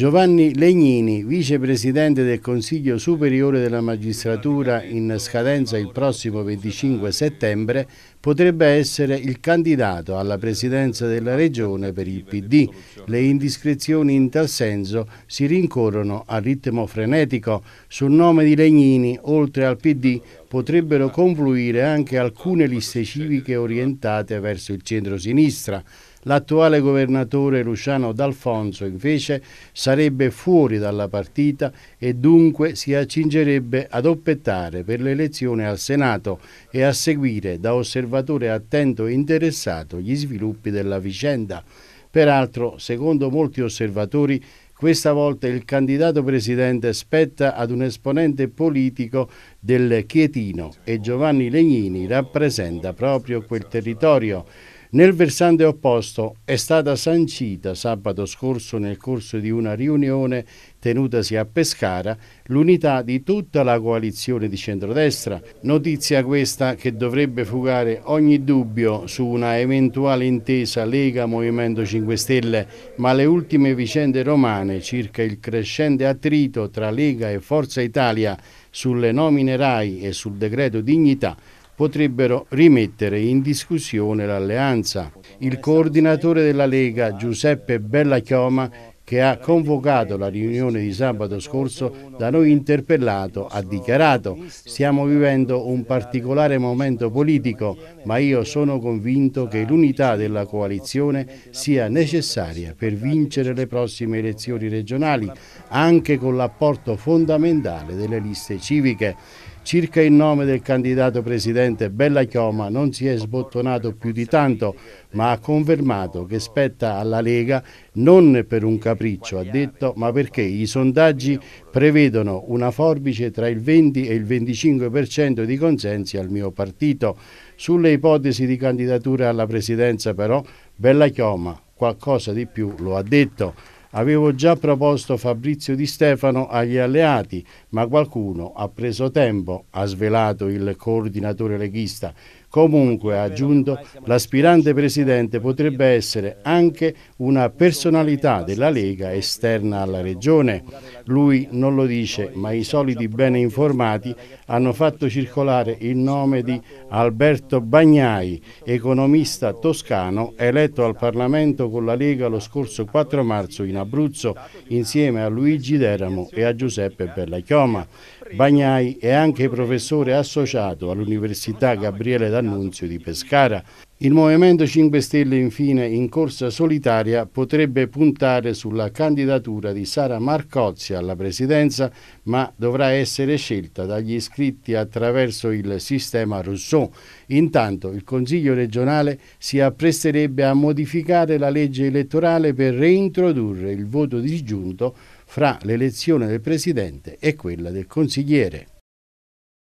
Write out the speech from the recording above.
Giovanni Legnini, vicepresidente del Consiglio Superiore della Magistratura in scadenza il prossimo 25 settembre, potrebbe essere il candidato alla presidenza della Regione per il PD. Le indiscrezioni in tal senso si rincorrono a ritmo frenetico. Sul nome di Legnini, oltre al PD, potrebbero confluire anche alcune liste civiche orientate verso il centro-sinistra. L'attuale governatore Luciano D'Alfonso invece sarebbe fuori dalla partita e dunque si accingerebbe ad oppettare per l'elezione al Senato e a seguire da osservatore attento e interessato gli sviluppi della vicenda. Peraltro, secondo molti osservatori, questa volta il candidato presidente spetta ad un esponente politico del Chietino e Giovanni Legnini rappresenta proprio quel territorio. Nel versante opposto è stata sancita sabato scorso nel corso di una riunione tenutasi a Pescara l'unità di tutta la coalizione di centrodestra, notizia questa che dovrebbe fugare ogni dubbio su una eventuale intesa Lega-Movimento 5 Stelle, ma le ultime vicende romane circa il crescente attrito tra Lega e Forza Italia sulle nomine RAI e sul decreto dignità potrebbero rimettere in discussione l'alleanza. Il coordinatore della Lega, Giuseppe Bellachioma, che ha convocato la riunione di sabato scorso, da noi interpellato, ha dichiarato stiamo vivendo un particolare momento politico, ma io sono convinto che l'unità della coalizione sia necessaria per vincere le prossime elezioni regionali, anche con l'apporto fondamentale delle liste civiche. Circa il nome del candidato presidente, Bella Chioma non si è sbottonato più di tanto, ma ha confermato che spetta alla Lega non per un capriccio, ha detto, ma perché i sondaggi prevedono una forbice tra il 20 e il 25% di consensi al mio partito. Sulle ipotesi di candidatura alla presidenza però, Bella Chioma qualcosa di più lo ha detto. Avevo già proposto Fabrizio Di Stefano agli alleati, ma qualcuno ha preso tempo, ha svelato il coordinatore leghista. Comunque, ha aggiunto, l'aspirante presidente potrebbe essere anche una personalità della Lega esterna alla regione. Lui non lo dice, ma i soliti ben informati hanno fatto circolare il nome di Alberto Bagnai, economista toscano eletto al Parlamento con la Lega lo scorso 4 marzo in Abruzzo insieme a Luigi Deramo e a Giuseppe Bellachioma. Bagnai è anche professore associato all'Università Gabriele D'Annunzio di Pescara il Movimento 5 Stelle infine in corsa solitaria potrebbe puntare sulla candidatura di Sara Marcozzi alla presidenza ma dovrà essere scelta dagli iscritti attraverso il sistema Rousseau. Intanto il Consiglio regionale si appresterebbe a modificare la legge elettorale per reintrodurre il voto disgiunto fra l'elezione del Presidente e quella del Consigliere.